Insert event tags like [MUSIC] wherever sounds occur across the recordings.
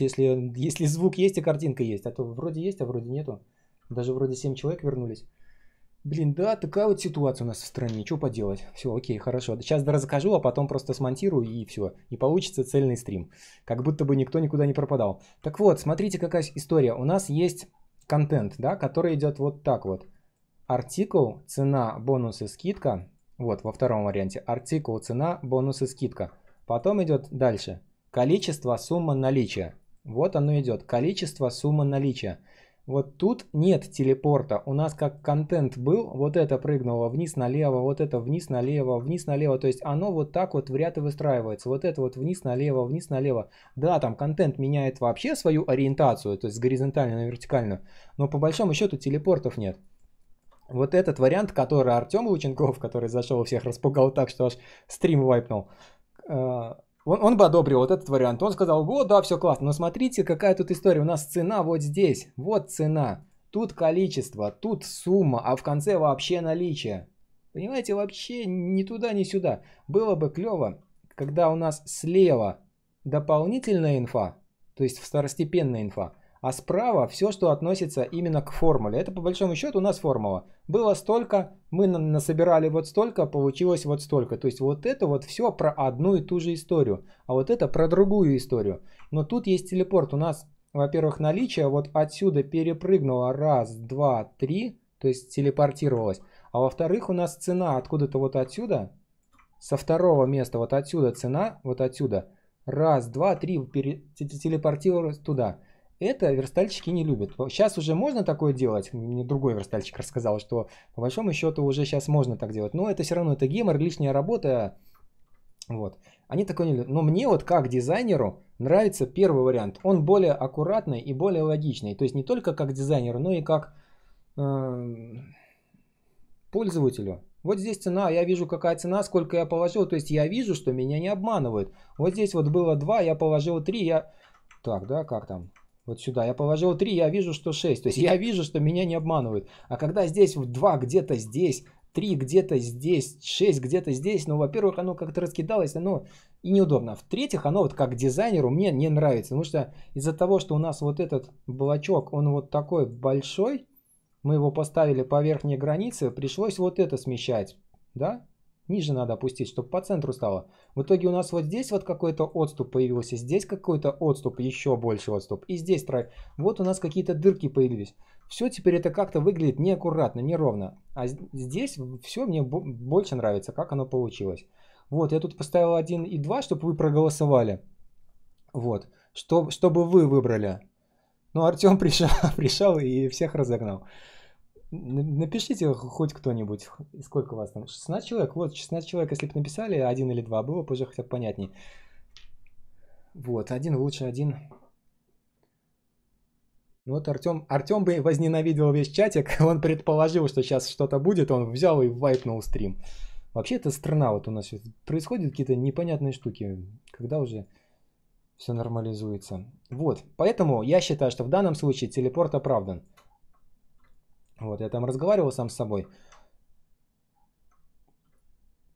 если, если звук есть и картинка есть. А то вроде есть, а вроде нету. Даже вроде 7 человек вернулись. Блин, да, такая вот ситуация у нас в стране, что поделать. Все, окей, хорошо. Сейчас разокажу, а потом просто смонтирую и все. И получится цельный стрим. Как будто бы никто никуда не пропадал. Так вот, смотрите, какая история. У нас есть контент, да, который идет вот так вот. Артикул, цена, бонусы, скидка. Вот, во втором варианте. Артикул, цена, бонусы, скидка. Потом идет дальше. Количество, сумма, наличие. Вот оно идет. Количество, сумма наличия. Вот тут нет телепорта. У нас как контент был, вот это прыгнуло вниз налево, вот это вниз налево, вниз налево. То есть оно вот так вот в ряд и выстраивается. Вот это вот вниз налево, вниз налево. Да, там контент меняет вообще свою ориентацию, то есть с горизонтальной на вертикальную. Но по большому счету телепортов нет. Вот этот вариант, который Артем Лученков, который зашел и всех распугал так, что аж стрим вайпнул, э, он, он бы одобрил вот этот вариант. Он сказал, о, да, все классно, но смотрите, какая тут история. У нас цена вот здесь, вот цена. Тут количество, тут сумма, а в конце вообще наличие. Понимаете, вообще ни туда, ни сюда. Было бы клево, когда у нас слева дополнительная инфа, то есть второстепенная инфа, а справа все, что относится именно к формуле. Это по большому счету у нас формула. Было столько, мы насобирали вот столько, получилось вот столько. То есть вот это вот все про одну и ту же историю, а вот это про другую историю. Но тут есть телепорт. У нас, во-первых, наличие вот отсюда перепрыгнуло раз, два, три, то есть телепортировалось. А во-вторых, у нас цена откуда-то вот отсюда, со второго места, вот отсюда цена, вот отсюда, раз, два, три, телепортировалась туда. Это верстальщики не любят. Сейчас уже можно такое делать. Мне другой верстальщик рассказал, что по большому счету уже сейчас можно так делать. Но это все равно это гемор, лишняя работа. Вот. Они такое не любят. Но мне вот как дизайнеру нравится первый вариант. Он более аккуратный и более логичный. То есть не только как дизайнеру, но и как э, пользователю. Вот здесь цена, я вижу, какая цена, сколько я положил. То есть я вижу, что меня не обманывают. Вот здесь вот было 2, я положил 3. Я... Так, да, как там? вот сюда, я положил 3, я вижу, что 6. То есть я вижу, что меня не обманывают. А когда здесь в 2 где-то здесь, 3 где-то здесь, 6 где-то здесь, ну, во-первых, оно как-то раскидалось, оно и неудобно. А в-третьих, оно вот как дизайнеру мне не нравится, потому что из-за того, что у нас вот этот блочок, он вот такой большой, мы его поставили по верхней границе, пришлось вот это смещать, да? Ниже надо опустить, чтобы по центру стало. В итоге у нас вот здесь вот какой-то отступ появился, здесь какой-то отступ, еще больше отступ. И здесь трек. Вот у нас какие-то дырки появились. Все теперь это как-то выглядит неаккуратно, неровно. А здесь все мне больше нравится, как оно получилось. Вот, я тут поставил 1 и 2, чтобы вы проголосовали. Вот, чтобы чтобы вы выбрали. Ну, Артем [LAUGHS] пришел, пришел и всех разогнал. Напишите хоть кто-нибудь, сколько вас там? 16 человек? Вот, 16 человек, если бы написали, один или два, было бы уже хотя бы понятней. Вот, один лучше один. Ну вот Артем, Артем бы возненавидел весь чатик, [LAUGHS] он предположил, что сейчас что-то будет, он взял и вайпнул стрим. Вообще это страна вот у нас происходят какие-то непонятные штуки, когда уже все нормализуется. Вот, поэтому я считаю, что в данном случае телепорт оправдан. Вот, я там разговаривал сам с собой.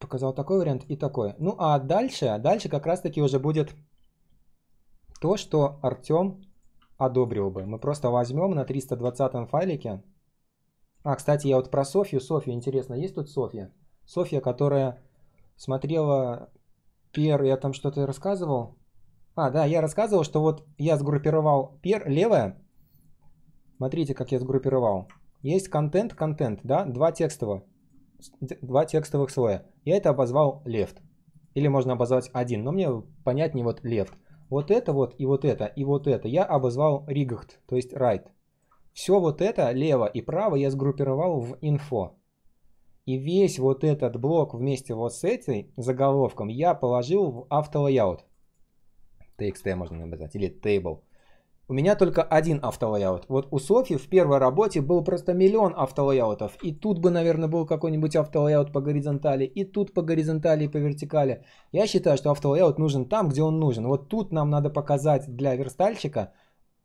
Показал такой вариант и такой. Ну, а дальше, дальше как раз-таки уже будет то, что Артем одобрил бы. Мы просто возьмем на 320 файлике. А, кстати, я вот про Софью. Софья, интересно, есть тут Софья? Софья, которая смотрела пер, я там что-то рассказывал. А, да, я рассказывал, что вот я сгруппировал пер левое. Смотрите, как я сгруппировал есть контент, контент, да, два текстовых, два текстовых слоя. Я это обозвал left. Или можно обозвать один, но мне понятнее вот left. Вот это вот и вот это и вот это я обозвал rigged, то есть right. Все вот это лево и право я сгруппировал в info. И весь вот этот блок вместе вот с этой заголовком я положил в автолайаут. TXT можно назвать, или table. У меня только один автолейаут. Вот у Софьи в первой работе был просто миллион автолейаутов. И тут бы, наверное, был какой-нибудь автолейаут по горизонтали, и тут по горизонтали и по вертикали. Я считаю, что автолейаут нужен там, где он нужен. Вот тут нам надо показать для верстальщика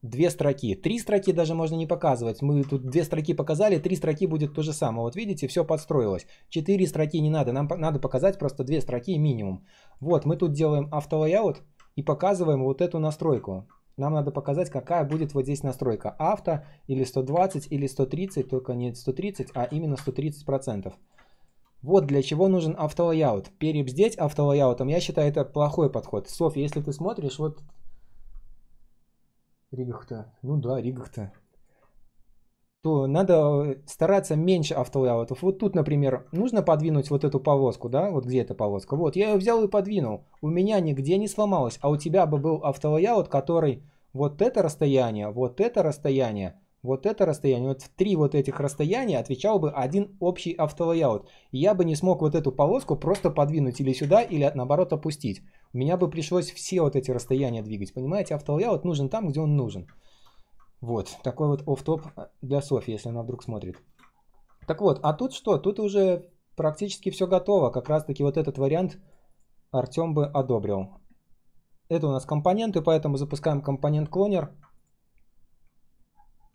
две строки. Три строки даже можно не показывать. Мы тут две строки показали, три строки будет то же самое. Вот видите, все подстроилось. Четыре строки не надо, нам надо показать просто две строки минимум. Вот, мы тут делаем автолейаут и показываем вот эту настройку. Нам надо показать, какая будет вот здесь настройка. Авто или 120 или 130, только не 130, а именно 130%. Вот для чего нужен автолайаут. Перебздеть автолайаутом, я считаю, это плохой подход. Софья, если ты смотришь, вот... Ригахта. Ну да, Ригахта то надо э, стараться меньше автолаутов. Вот тут, например, нужно подвинуть вот эту полоску, да, вот где эта полоска. Вот, я ее взял и подвинул. У меня нигде не сломалось, а у тебя бы был автолаут, который вот это расстояние, вот это расстояние, вот это расстояние, вот три вот этих расстояния отвечал бы один общий автолаут. Я бы не смог вот эту полоску просто подвинуть или сюда, или а, наоборот опустить. У меня бы пришлось все вот эти расстояния двигать. Понимаете, автолаут нужен там, где он нужен. Вот, такой вот оф топ э, для Софьи, если она вдруг смотрит. Так вот, а тут что? Тут уже практически все готово. Как раз таки вот этот вариант Артем бы одобрил. Это у нас компоненты, поэтому запускаем компонент клонер.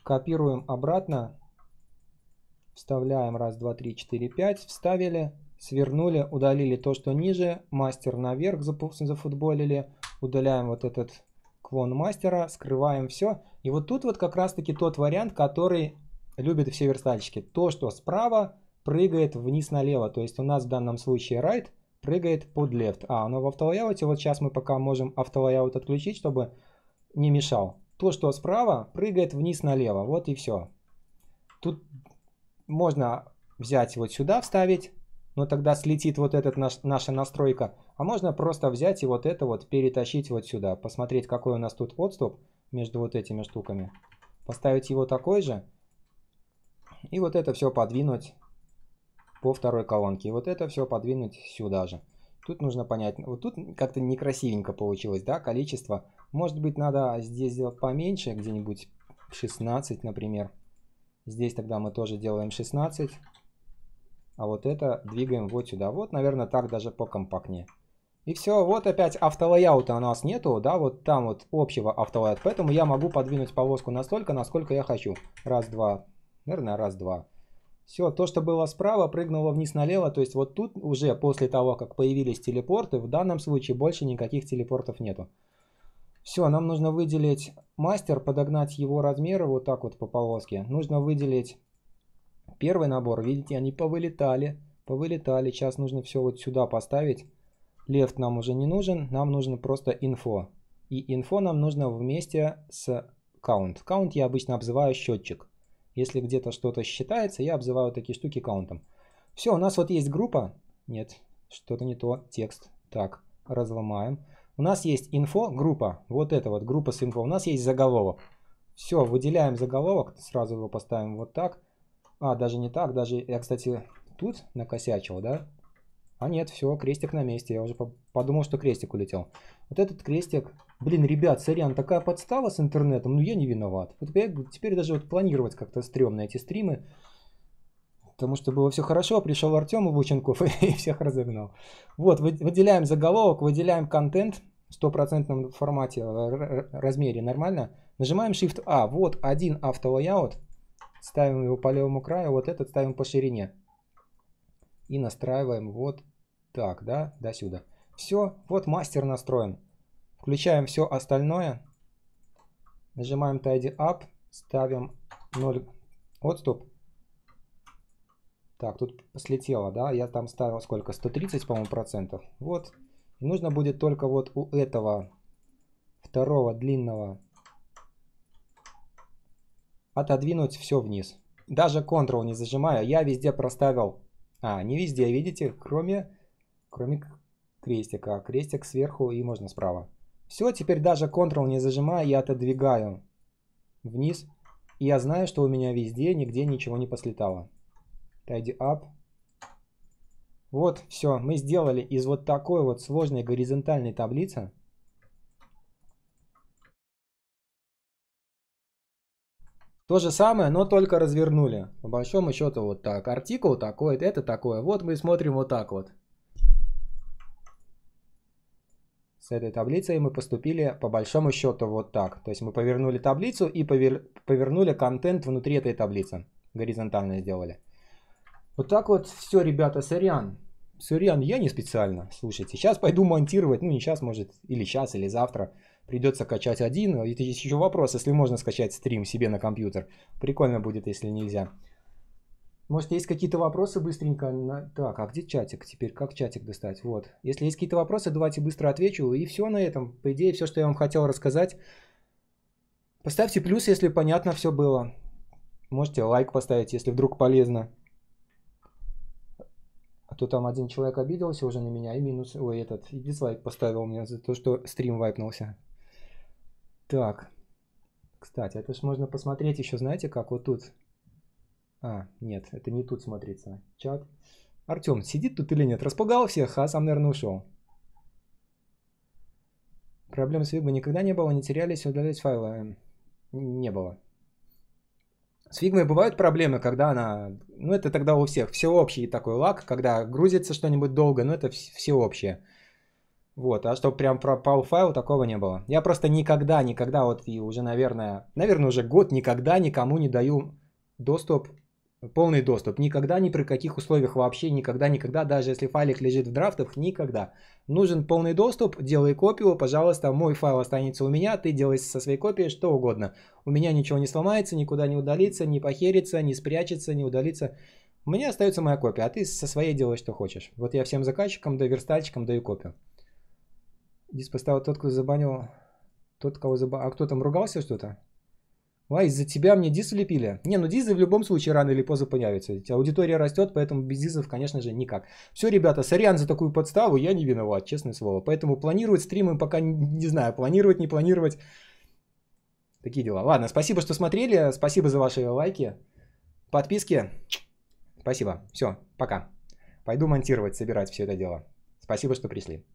Копируем обратно. Вставляем раз, два, три, четыре, пять. Вставили, свернули, удалили то, что ниже. Мастер наверх зафутболили. Удаляем вот этот клон мастера, скрываем все. И вот тут вот как раз-таки тот вариант, который любят все верстальщики. То, что справа прыгает вниз налево. То есть у нас в данном случае right прыгает под left. А, оно в автолайауте. Вот сейчас мы пока можем автолайаут отключить, чтобы не мешал. То, что справа, прыгает вниз налево. Вот и все. Тут можно взять вот сюда вставить, но тогда слетит вот эта наш, наша настройка. А можно просто взять и вот это вот перетащить вот сюда. Посмотреть, какой у нас тут отступ между вот этими штуками. Поставить его такой же. И вот это все подвинуть по второй колонке. И вот это все подвинуть сюда же. Тут нужно понять, вот тут как-то некрасивенько получилось, да, количество. Может быть, надо здесь сделать поменьше, где-нибудь 16, например. Здесь тогда мы тоже делаем 16. А вот это двигаем вот сюда. Вот, наверное, так даже покомпактнее. компактнее. И все, вот опять автолайаута у нас нету, да, вот там вот общего автолайаута. Поэтому я могу подвинуть полоску настолько, насколько я хочу. Раз, два. Наверное, раз, два. Все, то, что было справа, прыгнуло вниз налево. То есть вот тут уже после того, как появились телепорты, в данном случае больше никаких телепортов нету. Все, нам нужно выделить мастер, подогнать его размеры вот так вот по полоске. Нужно выделить первый набор. Видите, они повылетали. Повылетали. Сейчас нужно все вот сюда поставить. Left нам уже не нужен, нам нужно просто info. И info нам нужно вместе с count. Count я обычно обзываю счетчик. Если где-то что-то считается, я обзываю такие штуки каунтом. Все, у нас вот есть группа. Нет, что-то не то, текст. Так, разломаем. У нас есть инфо, группа. Вот это вот, группа с инфо. У нас есть заголовок. Все, выделяем заголовок. Сразу его поставим вот так. А, даже не так, даже я, кстати, тут накосячил, да? А нет, все, крестик на месте. Я уже подумал, что крестик улетел. Вот этот крестик... Блин, ребят, сорян, такая подстава с интернетом, ну я не виноват. Вот я теперь даже вот планировать как-то стрёмно эти стримы. Потому что было все хорошо, пришел Артем Вученков [LAUGHS] и, всех разогнал. Вот, выделяем заголовок, выделяем контент в стопроцентном формате, э, размере, нормально. Нажимаем Shift A, а. вот один автолайаут, ставим его по левому краю, вот этот ставим по ширине. И настраиваем вот так, да, до сюда. Все, вот мастер настроен. Включаем все остальное. Нажимаем tidy up, ставим 0 отступ. Так, тут слетело, да, я там ставил сколько, 130, по-моему, процентов. Вот, и нужно будет только вот у этого второго длинного отодвинуть все вниз. Даже Ctrl не зажимая, я везде проставил, а, не везде, видите, кроме кроме крестика. А крестик сверху и можно справа. Все, теперь даже Ctrl не зажимая, я отодвигаю вниз. И я знаю, что у меня везде, нигде ничего не послетало. Tidy up. Вот, все, мы сделали из вот такой вот сложной горизонтальной таблицы То же самое, но только развернули. По большому счету вот так. Артикул такой, это такое. Вот мы смотрим вот так вот. с этой таблицей мы поступили по большому счету вот так. То есть мы повернули таблицу и повер... повернули контент внутри этой таблицы. Горизонтально сделали. Вот так вот все, ребята, сорян. Сорян, я не специально. Слушайте, сейчас пойду монтировать. Ну, не сейчас, может, или сейчас, или завтра. Придется качать один. И еще вопрос, если можно скачать стрим себе на компьютер. Прикольно будет, если нельзя. Может, есть какие-то вопросы быстренько? Так, а где чатик теперь? Как чатик достать? Вот. Если есть какие-то вопросы, давайте быстро отвечу. И все на этом. По идее, все, что я вам хотел рассказать. Поставьте плюс, если понятно все было. Можете лайк поставить, если вдруг полезно. А то там один человек обиделся уже на меня и минус, ой, этот, и дизлайк поставил мне за то, что стрим вайпнулся. Так. Кстати, это же можно посмотреть еще, знаете, как вот тут а, нет, это не тут смотрится. Чат. Артем, сидит тут или нет? Распугал всех, а сам, наверное, ушел. Проблем с Вигу никогда не было, не терялись, удалялись файлы. Эм, не было. С фигмой бывают проблемы, когда она... Ну, это тогда у всех всеобщий такой лак, когда грузится что-нибудь долго, но это всеобщее. Вот, а что прям пропал файл, такого не было. Я просто никогда, никогда, вот и уже, наверное, наверное, уже год никогда никому не даю доступ Полный доступ. Никогда, ни при каких условиях вообще, никогда, никогда, даже если файлик лежит в драфтах, никогда. Нужен полный доступ, делай копию, пожалуйста, мой файл останется у меня, ты делай со своей копией что угодно. У меня ничего не сломается, никуда не удалится, не похерится, не спрячется, не удалится. Мне остается моя копия, а ты со своей делай что хочешь. Вот я всем заказчикам, да верстальщикам даю копию. Здесь поставил тот, кто забанил, тот, кого забанил. А кто там ругался что-то? А, из-за тебя мне дизы лепили. Не, ну дизы в любом случае рано или поздно появятся. Аудитория растет, поэтому без дизов, конечно же, никак. Все, ребята, сорян за такую подставу, я не виноват, честное слово. Поэтому планировать стримы пока не знаю, планировать, не планировать. Такие дела. Ладно, спасибо, что смотрели, спасибо за ваши лайки, подписки. Спасибо. Все, пока. Пойду монтировать, собирать все это дело. Спасибо, что пришли.